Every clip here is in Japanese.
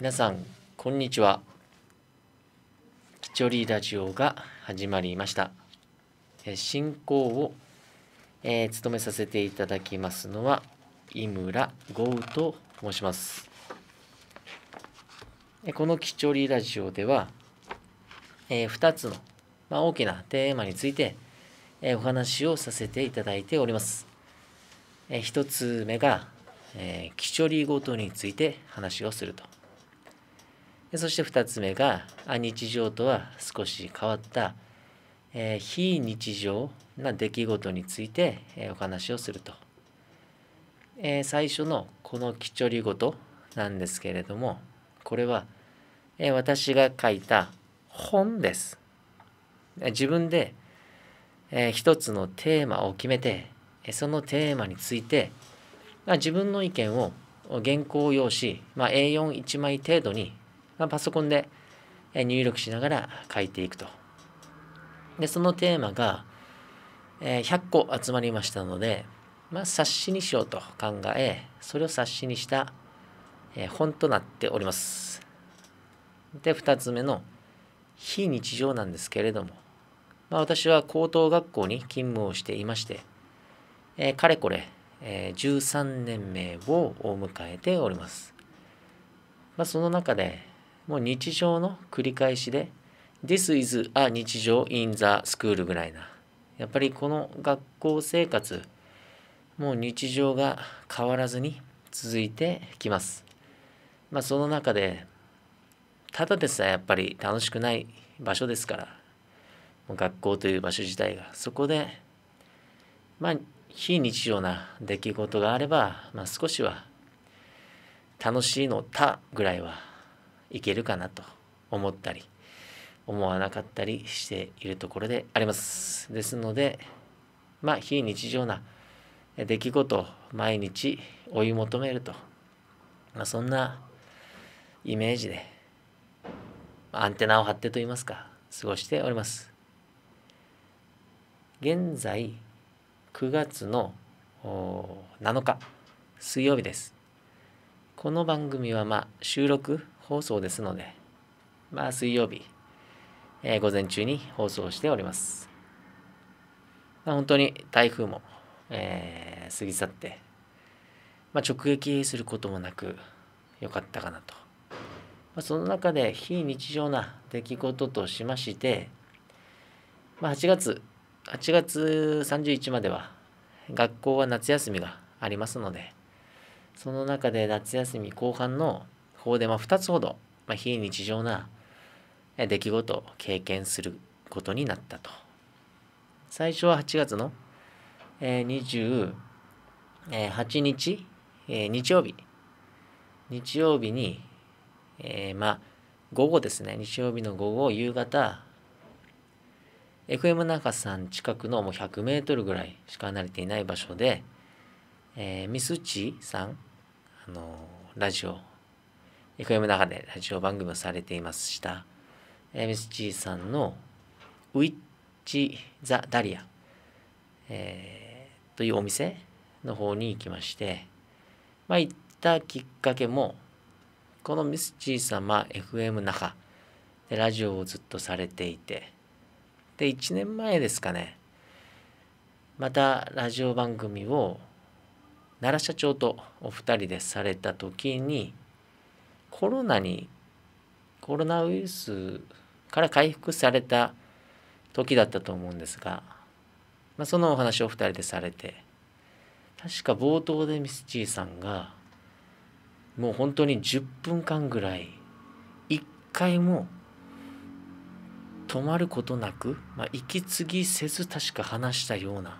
皆さんこんにちはキチョリラジオが始まりました進行を、えー、務めさせていただきますのは井村豪と申しますこのキチョリラジオでは、えー、2つの、まあ、大きなテーマについて、えー、お話をさせていただいております、えー、1つ目がえー、基調理ごとについて話をすると。そして2つ目が日常とは少し変わった、えー、非日常な出来事について、えー、お話をすると、えー、最初のこのちょりごとなんですけれどもこれは、え私が書いた本です。自分で、えー、一つのテーマを決めてそのテーマについて、まあ、自分の意見を原稿用紙、まあ、A41 枚程度に、まあ、パソコンで入力しながら書いていくと。でそのテーマが100個集まりましたので、まあ、冊子にしようと考えそれを冊子にした本となっております。で2つ目の非日常なんですけれども、まあ、私は高等学校に勤務をしていまして、えー、かれこれえ13年目を迎えております、まあ、その中でもう日常の繰り返しで This is a 日常 in the school ぐらいなやっぱりこの学校生活もう日常が変わらずに続いてきます、まあ、その中でただでさえやっぱり楽しくない場所ですから学校という場所自体がそこでまあ非日常な出来事があれば、まあ、少しは楽しいのたぐらいはいけるかなと思ったり思わなかったりしているところであります。ですのでまあ非日常な出来事を毎日追い求めると、まあ、そんなイメージでアンテナを張ってといいますか過ごしております。現在9月の7日水曜日ですこの番組はまあ収録放送ですのでまあ水曜日、えー、午前中に放送しております、まあ、本当に台風も、えー、過ぎ去って、まあ、直撃することもなく良かったかなと、まあ、その中で非日常な出来事としまして、まあ、8月8月31日までは学校は夏休みがありますのでその中で夏休み後半の方でま2つほど、ま非日常な出来事を経験することになったと最初は8月の、え28日、え日曜日日曜日に、えまあ午後ですね日曜日の午後夕方 FM 中さん近くのもう100メートルぐらいしか離れていない場所で、えー、ミスチさん、あのー、ラジオ、FM 中でラジオ番組をされていました、えー、ミスチさんのウィッチ・ザ・ダリア、えー、というお店の方に行きまして、まあ、行ったきっかけも、このミスチーさんは FM 中でラジオをずっとされていて、で1年前ですかねまたラジオ番組を奈良社長とお二人でされた時にコロナにコロナウイルスから回復された時だったと思うんですが、まあ、そのお話を2人でされて確か冒頭でミスチーさんがもう本当に10分間ぐらい一回も止まることなく、まあ、息継ぎせず確か話したような、ま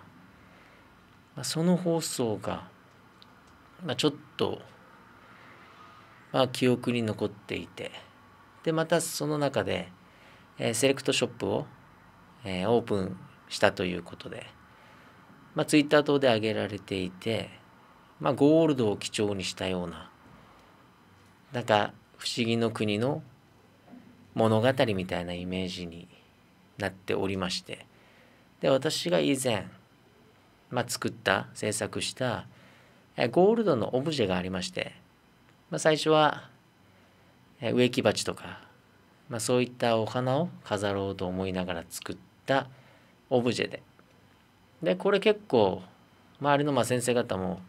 あ、その放送が、まあ、ちょっと、まあ、記憶に残っていてでまたその中で、えー、セレクトショップを、えー、オープンしたということで、まあ、ツイッター等で挙げられていて、まあ、ゴールドを基調にしたようななんか不思議の国の物語みたいなイメージになっておりましてで私が以前、まあ、作った制作したゴールドのオブジェがありまして、まあ、最初は植木鉢とか、まあ、そういったお花を飾ろうと思いながら作ったオブジェででこれ結構周りのま先生方も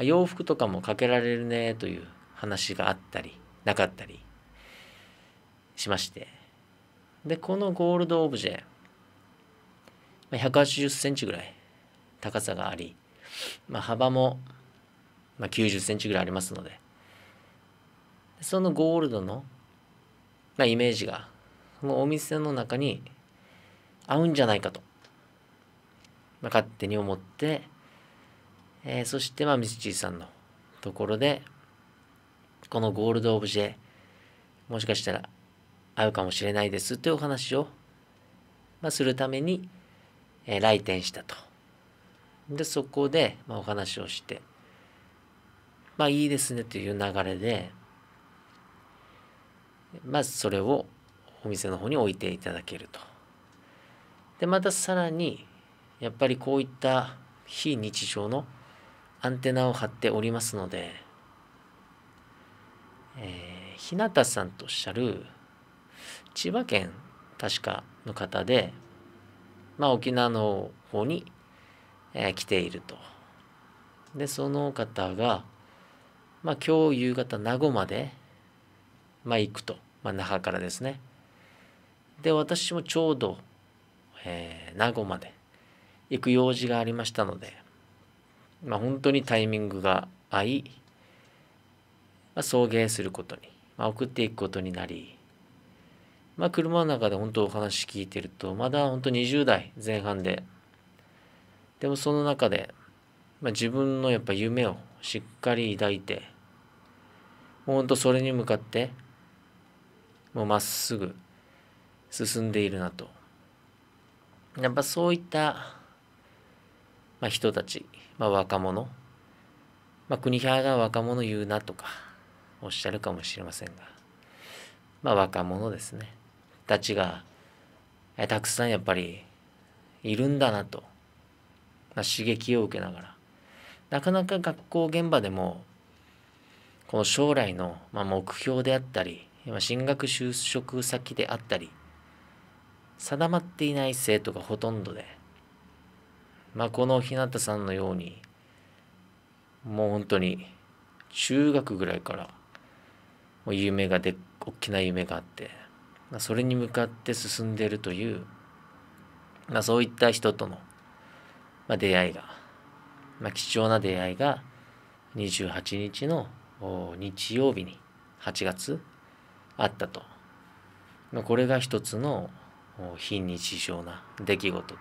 洋服とかもかけられるねという話があったりなかったりしましてでこのゴールドオブジェ180センチぐらい高さがあり、まあ、幅も90センチぐらいありますのでそのゴールドの、まあ、イメージがお店の中に合うんじゃないかと、まあ、勝手に思って、えー、そしてまあミスチーさんのところでこのゴールドオブジェもしかしたら会うかもしれないですというお話を、まあ、するために、えー、来店したと。でそこで、まあ、お話をしてまあいいですねという流れでまずそれをお店の方に置いていただけると。でまたさらにやっぱりこういった非日常のアンテナを張っておりますので、えー、日向さんとおっしゃる千葉県確かの方で、まあ、沖縄の方に、えー、来ていると。でその方が、まあ、今日夕方名護まで、まあ、行くと、まあ、那覇からですね。で私もちょうど、えー、名護まで行く用事がありましたので、まあ、本当にタイミングが合い、まあ、送迎することに、まあ、送っていくことになりまあ、車の中で本当お話聞いてるとまだ本当20代前半ででもその中で、まあ、自分のやっぱ夢をしっかり抱いてもう本当それに向かってもうまっすぐ進んでいるなとやっぱそういった、まあ、人たち、まあ、若者、まあ、国平が若者言うなとかおっしゃるかもしれませんがまあ若者ですねたちがたくさんやっぱりいるんだなと、まあ、刺激を受けながらなかなか学校現場でもこの将来の目標であったり進学就職先であったり定まっていない生徒がほとんどで、まあ、この日向さんのようにもう本当に中学ぐらいからもう夢がで大きな夢があってまあ、それに向かって進んでいるという、まあ、そういった人との、まあ、出会いが、まあ、貴重な出会いが28日の日曜日に8月あったと、まあ、これが一つの非日常な出来事と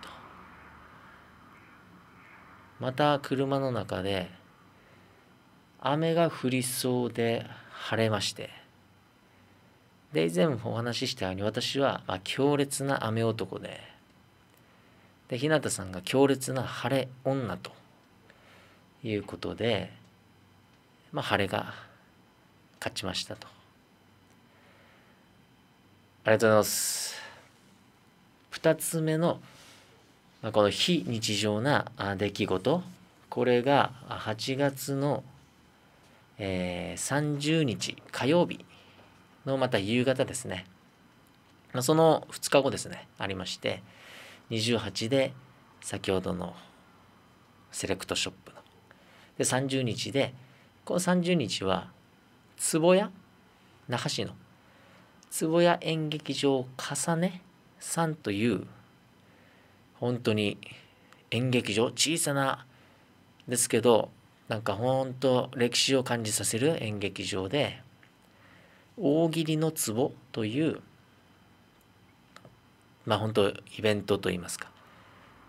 また車の中で雨が降りそうで晴れましてで以前お話ししたように私は、ま強烈な雨男でで日向さんが強烈な晴れ女ということで、まあ、晴れが勝ちましたとありがとうございます2つ目の、まあ、この非日常な出来事これが8月の、えー、30日火曜日のまた夕方ですね、まその2日後ですね、ありまして、28で先ほどのセレクトショップの。で、30日で、この30日は、坪屋、那覇市の坪屋演劇場重ねさんという、本当に演劇場、小さなですけど、なんか本当歴史を感じさせる演劇場で、大喜利の壺というまあ本当イベントといいますか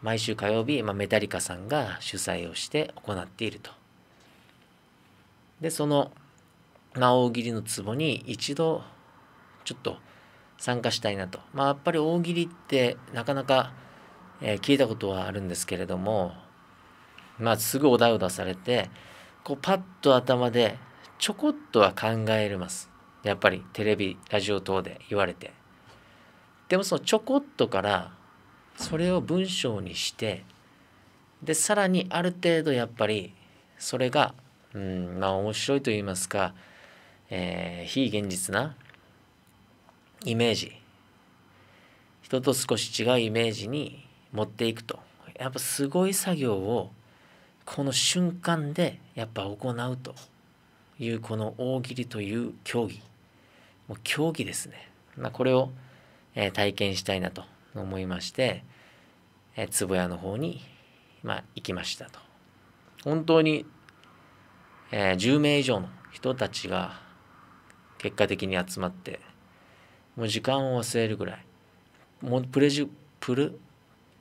毎週火曜日、まあ、メタリカさんが主催をして行っていると。でその、まあ、大喜利の壺に一度ちょっと参加したいなと。まあ、やっぱり大喜利ってなかなか、えー、聞いたことはあるんですけれども、まあ、すぐお題を出されてこうパッと頭でちょこっとは考えれます。やっぱりテレビラジオ等で言われてでもそのちょこっとからそれを文章にしてでさらにある程度やっぱりそれがうんまあ面白いと言いますか、えー、非現実なイメージ人と少し違うイメージに持っていくとやっぱすごい作業をこの瞬間でやっぱ行うというこの大喜利という競技もう競技ですね、まあ、これを、えー、体験したいなと思いまして、えー、壺屋の方に、まあ、行きましたと本当に、えー、10名以上の人たちが結果的に集まってもう時間を忘れるぐらいもうプレジプル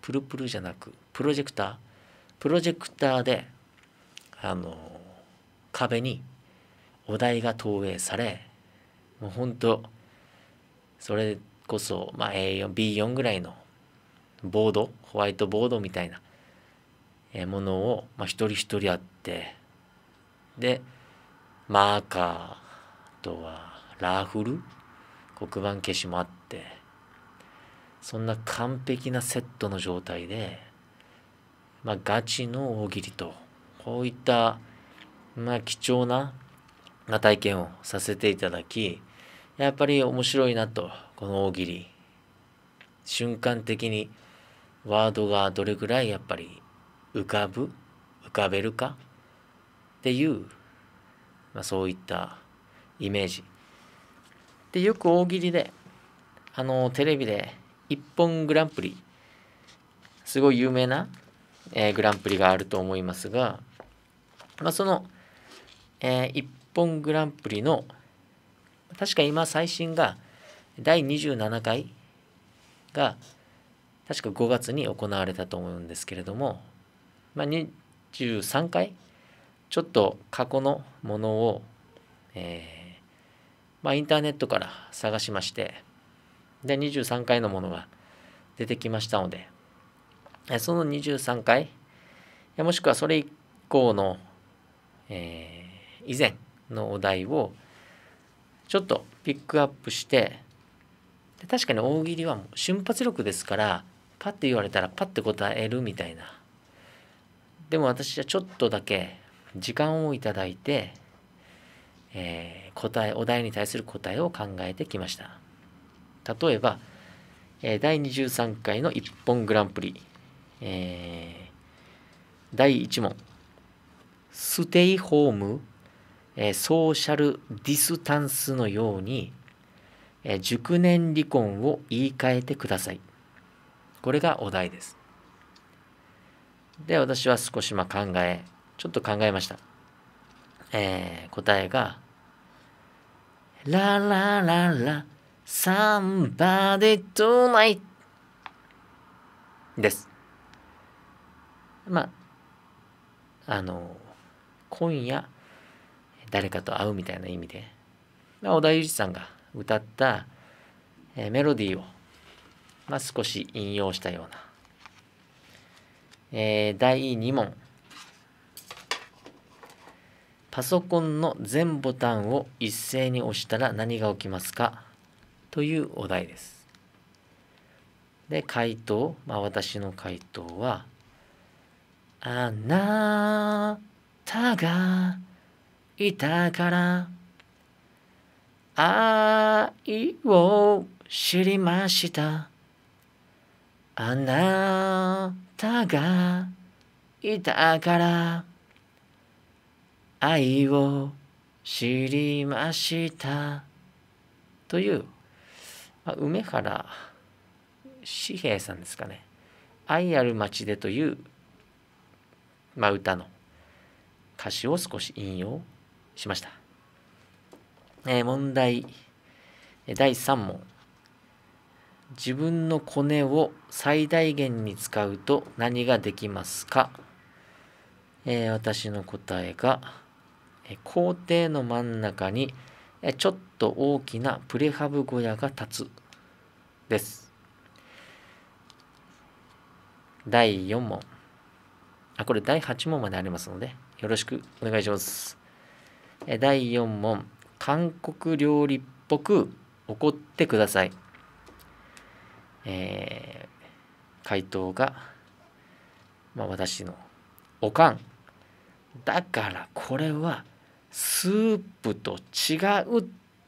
プルプルじゃなくプロジェクタープロジェクターであの壁にお題が投影されもうほんとそれこそ、まあ、A4B4 ぐらいのボードホワイトボードみたいなものを、まあ、一人一人あってでマーカーあとはラフル黒板消しもあってそんな完璧なセットの状態で、まあ、ガチの大喜利とこういった、まあ、貴重な体験をさせていただきやっぱり面白いなとこの大喜利瞬間的にワードがどれぐらいやっぱり浮かぶ浮かべるかっていう、まあ、そういったイメージでよく大喜利であのテレビで「一本グランプリ」すごい有名な、えー、グランプリがあると思いますが、まあ、その、えー、一本グランプリの確か今最新が第27回が確か5月に行われたと思うんですけれども、まあ、23回ちょっと過去のものを、えー、まあ、インターネットから探しましてで23回のものが出てきましたのでその23回もしくはそれ以降の、えー、以前のお題を、ちょっとピックアップしてで確かに大喜利はもう瞬発力ですからパッて言われたらパッて答えるみたいなでも私はちょっとだけ時間をいただいて、えー、答えお題に対する答えを考えてきました例えば、えー、第23回の「一本グランプリ」えー、第1問「ステイホーム」えソーシャルディスタンスのように、え熟年離婚を言い換えてください。これがお題です。で、私は少しま考え、ちょっと考えました。えー、答えが、ララララ、サンバデトナイです。まあ、あの、今夜、誰かと会うみたいな意味で小田裕二さんが歌ったメロディーを、まあ、少し引用したような、えー、第2問パソコンの全ボタンを一斉に押したら何が起きますかというお題です。で回答、まあ、私の回答は「あなたが」いたから愛を知りましたあなたがいたから愛を知りましたという、まあ、梅原紙幣さんですかね愛ある街でという、まあ、歌の歌詞を少し引用しました。えー、問題第3問。自分のコネを最大限に使うと何ができますか、えー、私の答えが、え校庭の真ん中に、えちょっと大きなプレハブ小屋が建つです。第4問。あ、これ第8問までありますので、よろしくお願いします。第4問韓国料理っぽく怒ってください、えー、回答が、まあ、私のおかんだからこれはスープと違うっ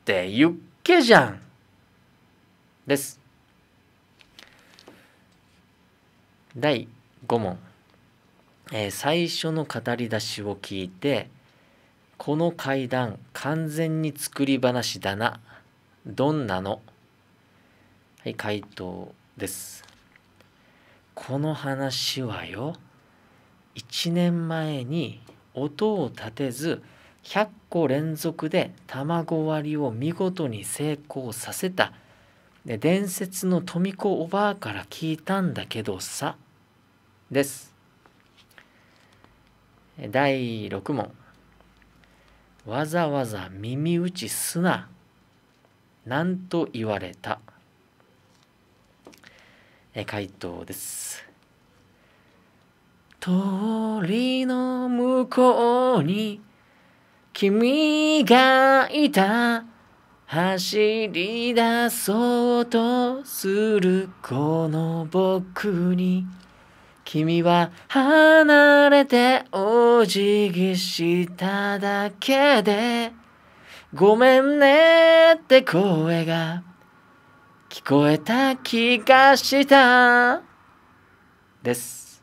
てユッケじゃんです第5問、えー、最初の語り出しを聞いてこの階段完全に作り話だなどんなのはい回答ですこの話はよ1年前に音を立てず100個連続で卵割りを見事に成功させた伝説の富子おばあから聞いたんだけどさです第6問わざわざ耳打ちすな。なんと言われた。え回答です。鳥の向こうに君がいた走り出そうとするこの僕に君は離れてお辞儀しただけでごめんねって声が聞こえた気がしたです、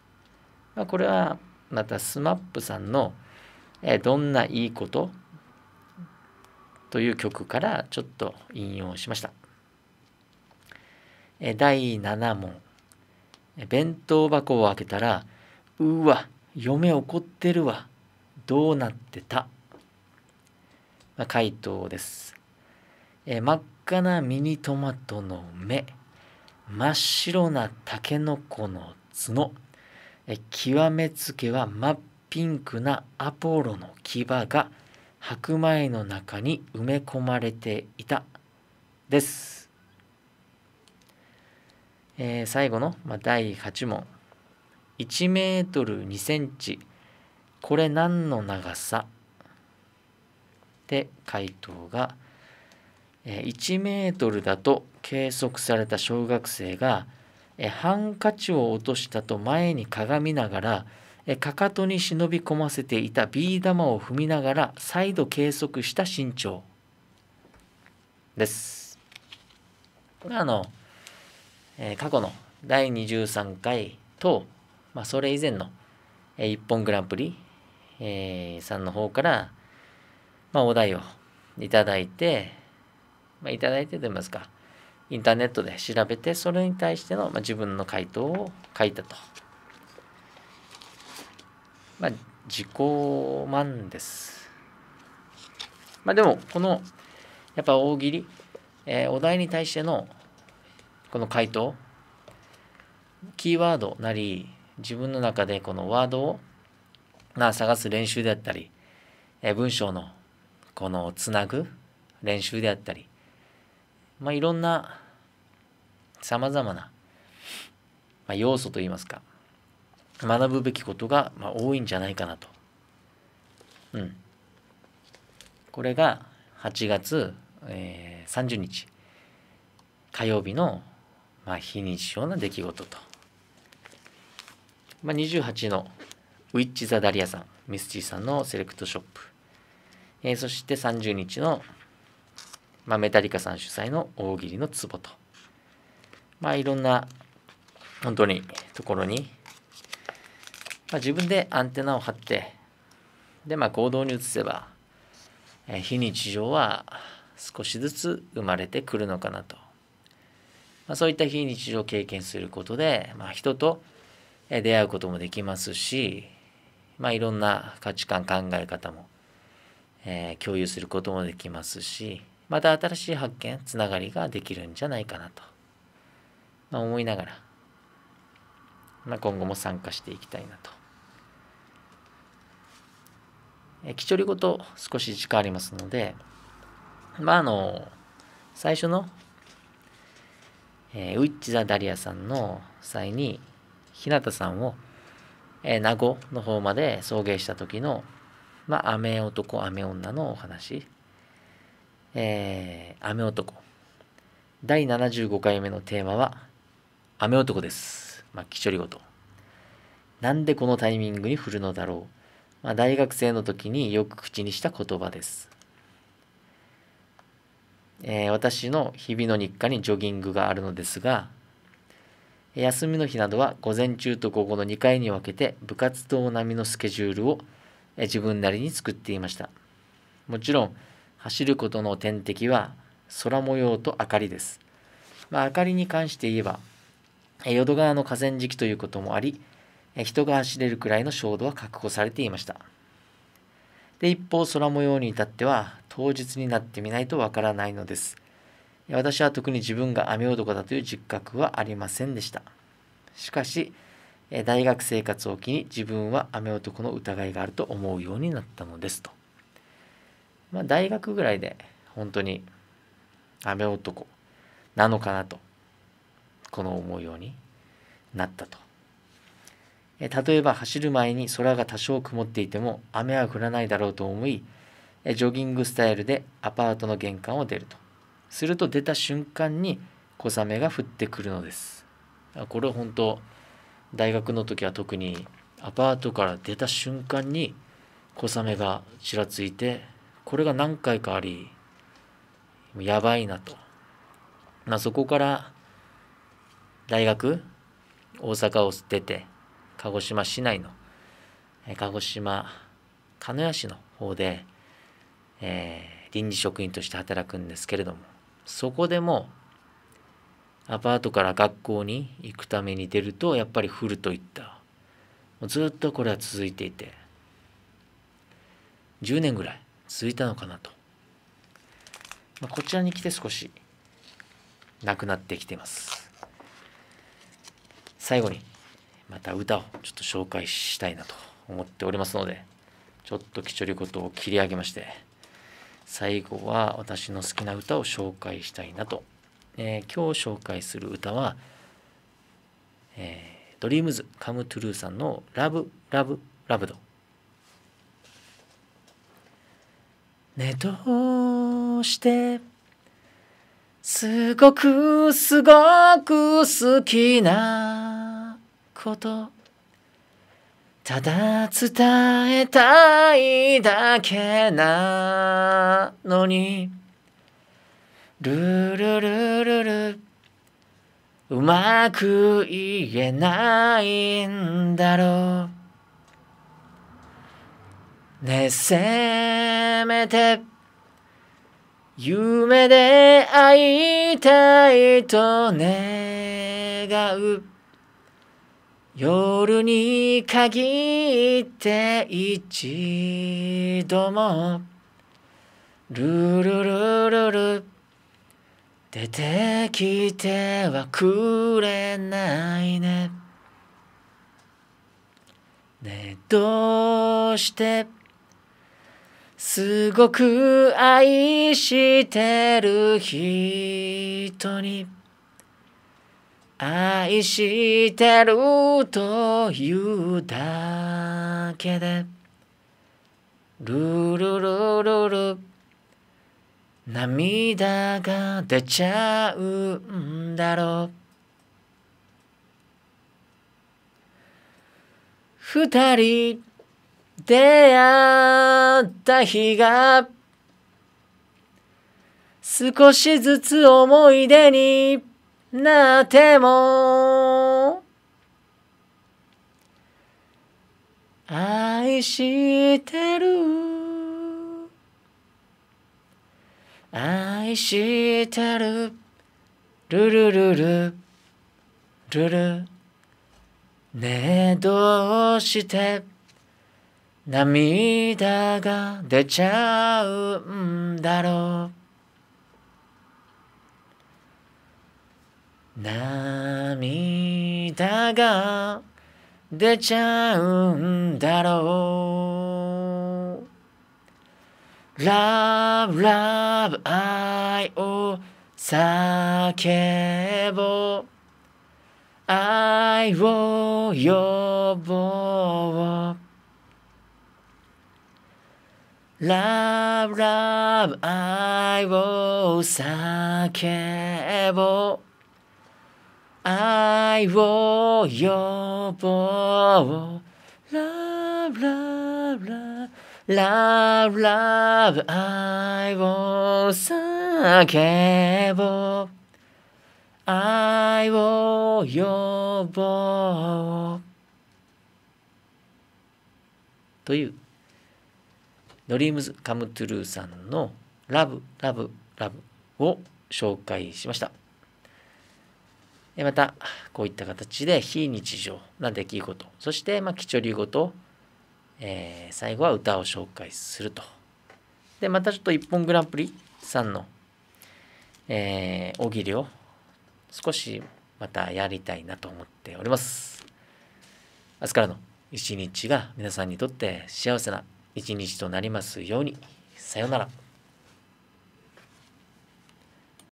まあ、これはまた SMAP さんの「えどんないいこと」という曲からちょっと引用しました。え第7問弁当箱を開けたら「うわ嫁怒ってるわどうなってた」まあ、回答です、え真っ赤なミニトマトの目真っ白なタケノコの角え極めつけは真っピンクなアポロの牙が白米の中に埋め込まれていたですえー、最後の、まあ、第8問1メートル2センチこれ何の長さで回答が、えー、1メートルだと計測された小学生が、えー、ハンカチを落としたと前にかがみながらかかとに忍び込ませていたビー玉を踏みながら再度計測した身長です。これあのえ過去の第23回と、まあ、それ以前の、え一本グランプリ、えー、さんの方から、まあ、お題をいただいて、まあ、いただいてと言いますか、インターネットで調べて、それに対しての、まあ、自分の回答を書いたと。まあ、自己満です。まあ、でも、この、やっぱ大喜利、えー、お題に対してのこの回答キーワードなり自分の中でこのワードをなあ探す練習であったり、え文章のこのつなぐ練習であったり、まあ、いろんなさまざまな、ま要素といいますか学ぶべきことが、ま多いんじゃないかなと。うん。これが8月、え30日火曜日のまあ、非日常な出来事と。まあ、28のウィッチ・ザ・ダリアさん、ミスチーさんのセレクトショップ。えー、そして30日の、まあ、メタリカさん主催の大喜利の壺と。まあ、いろんな、本当に、ところに、まあ、自分でアンテナを張って、で、まあ、行動に移せば、えー、非日常は少しずつ生まれてくるのかなと。まあ、そういった非日常を経験することで、まあ、人と出会うこともできますし、まあ、いろんな価値観考え方も、えー、共有することもできますしまた新しい発見つながりができるんじゃないかなと、まあ、思いながら、まあ、今後も参加していきたいなと。えー、ちょりごと少し時間ありますので、まあ、あの最初のえー、ウィッチ・ザ・ダリアさんの際に日向さんを、えー、名護の方まで送迎した時のまあ雨男雨女のお話えー、雨男第75回目のテーマは雨男ですまあ気処理ごとなんでこのタイミングに降るのだろう、まあ、大学生の時によく口にした言葉ですえー、私の日々の日課にジョギングがあるのですが休みの日などは午前中と午後の2回に分けて部活動並みのスケジュールを自分なりに作っていましたもちろん走ることの天敵は空模様と明かりです、まあ、明かりに関して言えば淀川の河川敷ということもあり人が走れるくらいの照度は確保されていましたで一方空模様に至っては当日になってみないとわからないのです私は特に自分が雨男だという実覚はありませんでしたしかし大学生活を機に自分は雨男の疑いがあると思うようになったのですと、まあ、大学ぐらいで本当に雨男なのかなとこの思うようになったと例えば走る前に空が多少曇っていても雨は降らないだろうと思いジョギングスタイルでアパートの玄関を出るとすると出た瞬間に小雨が降ってくるのですこれ本当大学の時は特にアパートから出た瞬間に小雨がちらついてこれが何回かありやばいなと、まあ、そこから大学大阪を出て鹿児島市内の、えー、鹿児島鹿屋市の方で、えー、臨時職員として働くんですけれどもそこでもアパートから学校に行くために出るとやっぱり降るといったもうずっとこれは続いていて10年ぐらい続いたのかなと、まあ、こちらに来て少しなくなってきてます最後にまた歌をちょっと紹介したいなと思っておりますのでちょっときちょりことを切り上げまして最後は私の好きな歌を紹介したいなと、えー、今日紹介する歌は、えー、ドリームズカムトゥルーさんのラブラブラブドねどうしてすごくすごく好きなことただ伝えたいだけなのにルルルルルうまく言えないんだろうねせめて夢で会いたいと願う夜に限って一度もルルルルル出てきてはくれないねねえどうしてすごく愛してる人に愛してるというだけでルルルルル涙が出ちゃうんだろう二人出会った日が少しずつ思い出になっても愛してる愛してるルルルルルルねえどうして涙が出ちゃうんだろう涙が出ちゃうんだろうラブラブ愛を叫ぼう愛を呼ぼうラブラブ愛を叫ぼう愛を呼ぼう。ラブラブラブラブラブ愛を叫ぼう。愛を呼ぼう。という、ドリームズ・カム・トゥルーさんのラブ、ラブ、ラブを紹介しました。またこういった形で非日常な出来事そしてまあ貴重流ごと、えー、最後は歌を紹介するとでまたちょっと「一本グランプリ」さんの、えー、大喜利を少しまたやりたいなと思っております明日からの一日が皆さんにとって幸せな一日となりますようにさようなら